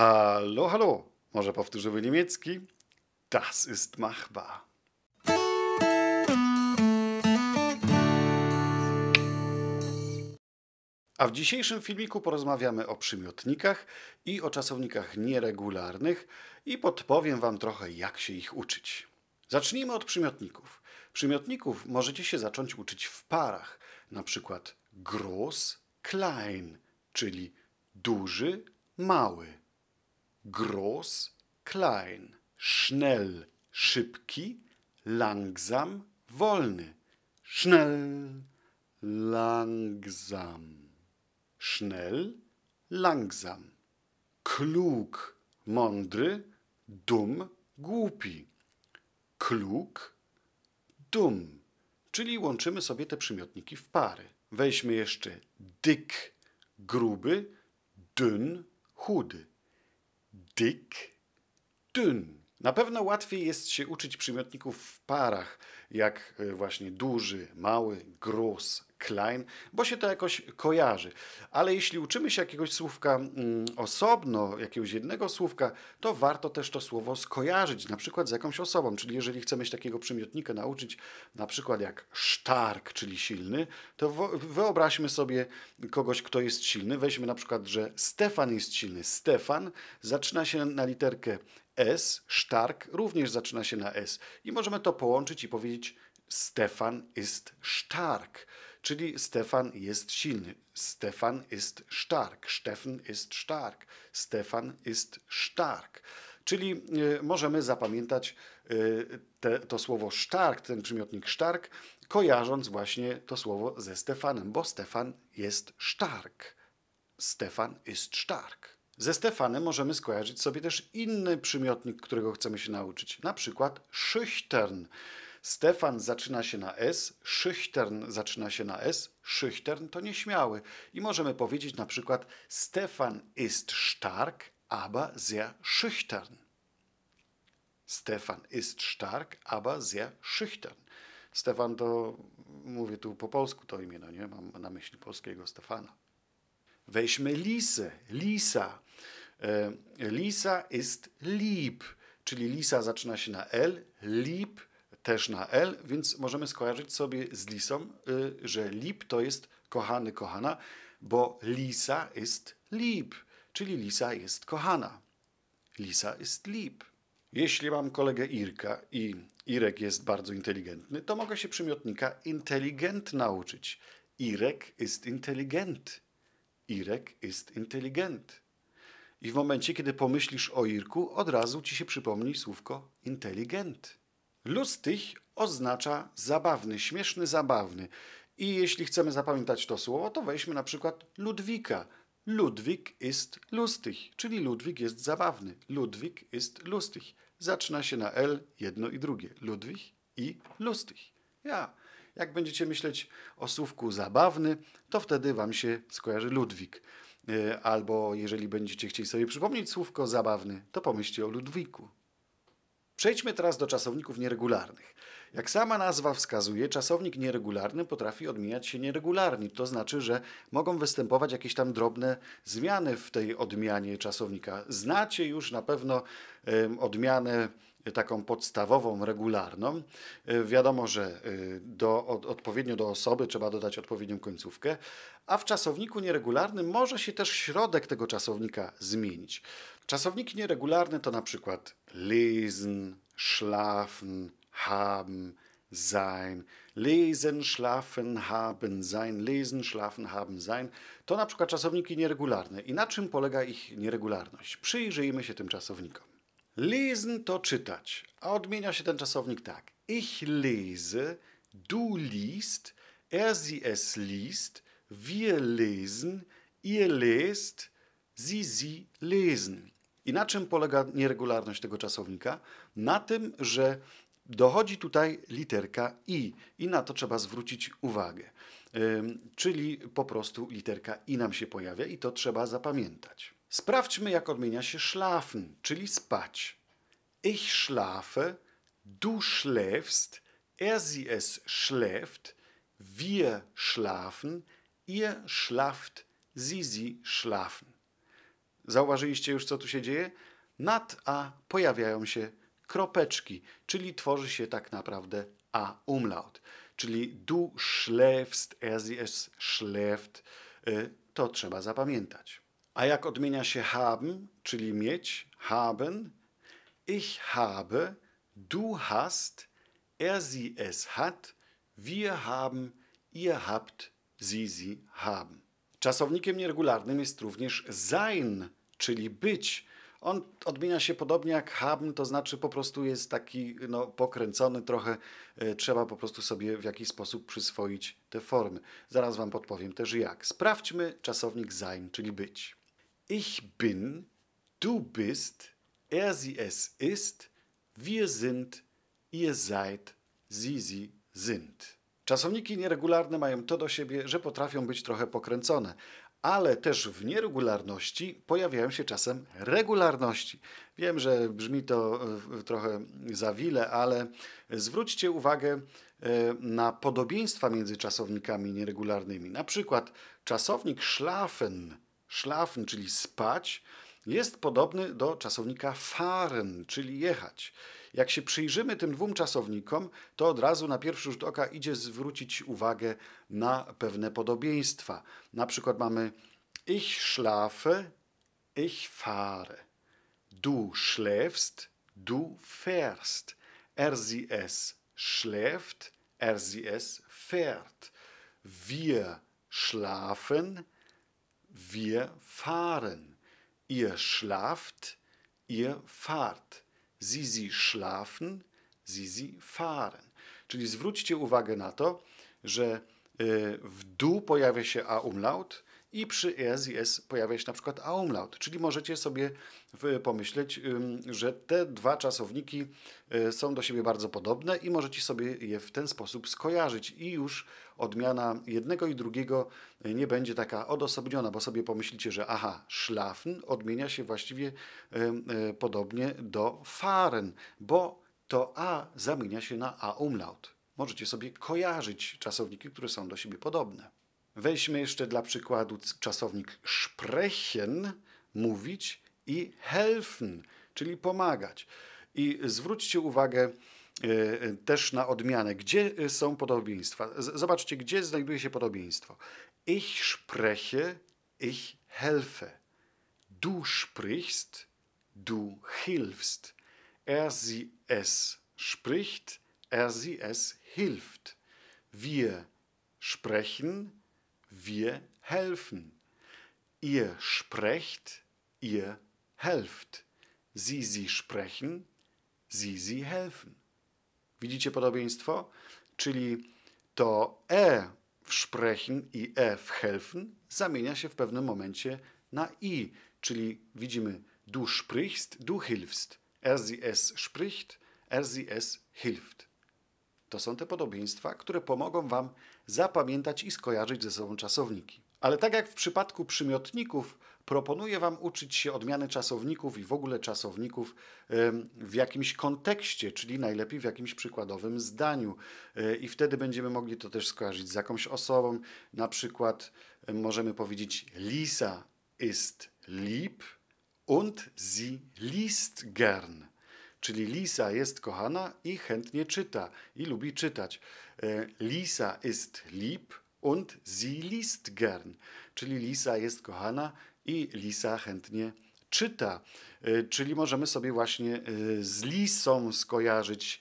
Hallo, hallo. Może powtórzymy niemiecki? Das ist machbar. A w dzisiejszym filmiku porozmawiamy o przymiotnikach i o czasownikach nieregularnych i podpowiem Wam trochę, jak się ich uczyć. Zacznijmy od przymiotników. Przymiotników możecie się zacząć uczyć w parach, na przykład groß, klein, czyli duży, mały groß, klein, schnell, szybki, langsam, wolny, schnell, langsam, schnell, langsam, klug, mądry, dum, głupi, klug, dum, czyli łączymy sobie te przymiotniki w pary. Weźmy jeszcze dyk, gruby, dünn, chudy. dik, dun. Na pewno łatwiej jest się uczyć przymiotników w parach, jak e, właśnie duży, mały, gross, klein, bo się to jakoś kojarzy. Ale jeśli uczymy się jakiegoś słówka mm, osobno, jakiegoś jednego słówka, to warto też to słowo skojarzyć, na przykład z jakąś osobą. Czyli jeżeli chcemy się takiego przymiotnika nauczyć, na przykład jak stark, czyli silny, to wyobraźmy sobie kogoś, kto jest silny. Weźmy na przykład, że Stefan jest silny. Stefan zaczyna się na literkę S, Stark również zaczyna się na S. I możemy to połączyć i powiedzieć Stefan ist stark, czyli Stefan jest silny. Stefan ist stark, Stefan ist stark, Stefan ist stark. Czyli e, możemy zapamiętać e, te, to słowo stark, ten przymiotnik stark, kojarząc właśnie to słowo ze Stefanem, bo Stefan jest stark. Stefan ist stark. Ze Stefanem możemy skojarzyć sobie też inny przymiotnik, którego chcemy się nauczyć, na przykład schüchtern. Stefan zaczyna się na S, Szychtern zaczyna się na S, Szychtern to nieśmiały. I możemy powiedzieć na przykład Stefan ist stark, aber sehr schüchtern. Stefan ist stark, aber sehr schüchtern. Stefan to, mówię tu po polsku to imię, no nie? Mam na myśli polskiego Stefana. Weźmy lisy, lisa. E, lisa jest lip, czyli lisa zaczyna się na L, lip też na L, więc możemy skojarzyć sobie z lisą, y, że lip to jest kochany, kochana, bo lisa jest lip, czyli lisa jest kochana. Lisa jest lip. Jeśli mam kolegę Irka i Irek jest bardzo inteligentny, to mogę się przymiotnika inteligent nauczyć. Irek jest inteligent. Irek jest inteligentny. I w momencie, kiedy pomyślisz o Irku, od razu ci się przypomni słówko inteligent. Lustych oznacza zabawny, śmieszny, zabawny. I jeśli chcemy zapamiętać to słowo, to weźmy na przykład Ludwika. Ludwik jest lustig, czyli Ludwik jest zabawny. Ludwik jest lustig. Zaczyna się na L jedno i drugie. Ludwik i lustig. Ja. Jak będziecie myśleć o słówku zabawny, to wtedy wam się skojarzy Ludwik. E, albo jeżeli będziecie chcieli sobie przypomnieć słówko zabawny, to pomyślcie o Ludwiku. Przejdźmy teraz do czasowników nieregularnych. Jak sama nazwa wskazuje, czasownik nieregularny potrafi odmieniać się nieregularnie. To znaczy, że mogą występować jakieś tam drobne zmiany w tej odmianie czasownika. Znacie już na pewno odmianę taką podstawową, regularną. Y, wiadomo, że y, do, od, odpowiednio do osoby trzeba dodać odpowiednią końcówkę, a w czasowniku nieregularnym może się też środek tego czasownika zmienić. Czasowniki nieregularne to na przykład lesen, schlafen, haben, sein. Lesen, schlafen, haben, sein. Lesen, schlafen, haben, sein. To na przykład czasowniki nieregularne. I na czym polega ich nieregularność? Przyjrzyjmy się tym czasownikom. Lesen to czytać, a odmienia się ten czasownik tak. Ich lese, du liest, er sie es liest, wir lesen, ihr lest, sie sie lesen. I na czym polega nieregularność tego czasownika? Na tym, że dochodzi tutaj literka i i na to trzeba zwrócić uwagę. Czyli po prostu literka i nam się pojawia i to trzeba zapamiętać. Sprawdźmy, jak odmienia się schlafen, czyli spać. Ich schlafe, du schläfst, er sie es schläft, wir schlafen, ihr schlaft, sie sie schlafen. Zauważyliście już, co tu się dzieje? Nad a pojawiają się kropeczki, czyli tworzy się tak naprawdę a umlaut. Czyli du schläfst, er sie es schläft. Y, to trzeba zapamiętać. A jak odmienia się haben, czyli mieć, haben, ich habe, du hast, er sie es hat, wir haben, ihr habt, sie sie haben. Czasownikiem nieregularnym jest również sein, czyli być. On odmienia się podobnie jak haben, to znaczy po prostu jest taki no, pokręcony trochę. E, trzeba po prostu sobie w jakiś sposób przyswoić te formy. Zaraz Wam podpowiem też jak. Sprawdźmy czasownik sein, czyli być. Ich bin, du bist, er sie es ist, wir sind, ihr seid, sie sie sind. Czasowniki nieregularne mają to do siebie, że potrafią być trochę pokręcone, ale też w nieregularności pojawiają się czasem regularności. Wiem, że brzmi to e, trochę zawile, ale zwróćcie uwagę e, na podobieństwa między czasownikami nieregularnymi. Na przykład czasownik schlafen schlafen, czyli spać, jest podobny do czasownika fahren, czyli jechać. Jak się przyjrzymy tym dwóm czasownikom, to od razu na pierwszy rzut oka idzie zwrócić uwagę na pewne podobieństwa. Na przykład mamy ich schlafe, ich fahre. Du schläfst, du fährst. Er sie es schläft, er sie es fährt. Wir schlafen, Wir fahren. Ihr schlaft. Ihr fahrt. Sie, sie schlafen. Sie, sie fahren. Czyli zwróćcie uwagę na to, że e, w dół pojawia się a umlaut, i przy es i s pojawia się na przykład aumlaut, czyli możecie sobie y, pomyśleć, że te dwa czasowniki y, są do siebie bardzo podobne i możecie sobie je w ten sposób skojarzyć i już odmiana jednego i drugiego y, nie będzie taka odosobniona, bo sobie pomyślicie, że aha, szlafn odmienia się właściwie podobnie do *fahren*, bo to a zamienia się na a umlaut. Możecie sobie kojarzyć czasowniki, które są do siebie podobne. Weźmy jeszcze dla przykładu czasownik sprechen, mówić i helfen, czyli pomagać. I zwróćcie uwagę e, e, też na odmianę. Gdzie e, są podobieństwa? Zobaczcie, gdzie znajduje się podobieństwo. Ich spreche, ich helfe. Du sprichst, du hilfst. Er, sie, es spricht, er, sie, es hilft. Wir sprechen, wir helfen. Ihr sprecht, ihr helft. Sie, sie sprechen, sie, sie helfen. Widzicie podobieństwo? Czyli to e w sprechen i e w helfen zamienia się w pewnym momencie na i, czyli widzimy du sprichst, du hilfst. Er, sie, es spricht, er, sie, es hilft. To są te podobieństwa, które pomogą Wam zapamiętać i skojarzyć ze sobą czasowniki. Ale tak jak w przypadku przymiotników, proponuję Wam uczyć się odmiany czasowników i w ogóle czasowników w jakimś kontekście, czyli najlepiej w jakimś przykładowym zdaniu. E, I wtedy będziemy mogli to też skojarzyć z jakąś osobą. Na przykład możemy powiedzieć: Lisa ist lieb und sie liest gern. Czyli Lisa jest kochana i chętnie czyta i lubi czytać. E, Lisa ist lieb und sie liest gern. Czyli Lisa jest kochana i Lisa chętnie czyta. E, czyli możemy sobie właśnie e, z Lisą skojarzyć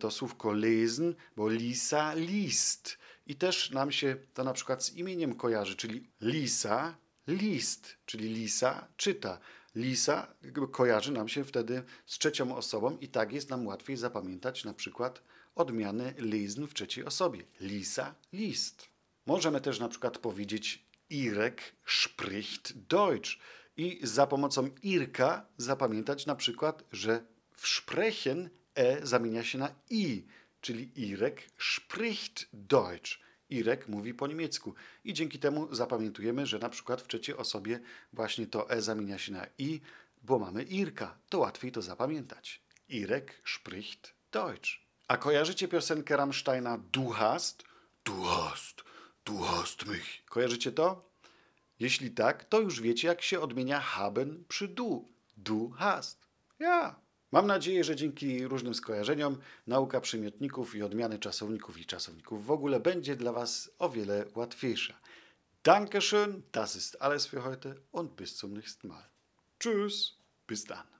to słówko lesen, bo Lisa list. I też nam się to na przykład z imieniem kojarzy, czyli Lisa list, czyli Lisa czyta. Lisa kojarzy nam się wtedy z trzecią osobą i tak jest nam łatwiej zapamiętać na przykład odmiany lizn w trzeciej osobie. Lisa, list. Możemy też na przykład powiedzieć Irek spricht Deutsch i za pomocą Irka zapamiętać na przykład, że w sprechen E zamienia się na I, czyli Irek spricht Deutsch. Irek mówi po niemiecku i dzięki temu zapamiętujemy, że na przykład w trzeciej osobie właśnie to e zamienia się na i, bo mamy Irka, to łatwiej to zapamiętać. Irek spricht Deutsch. A kojarzycie piosenkę Rammsteina Du hast? Du hast, du hast mich. Kojarzycie to? Jeśli tak, to już wiecie, jak się odmienia haben przy du. Du hast. Ja. Mam nadzieję, że dzięki różnym skojarzeniom nauka przymiotników i odmiany czasowników i czasowników w ogóle będzie dla Was o wiele łatwiejsza. Dankeschön, das ist alles für heute und bis zum nächsten Mal. Tschüss, bis dann.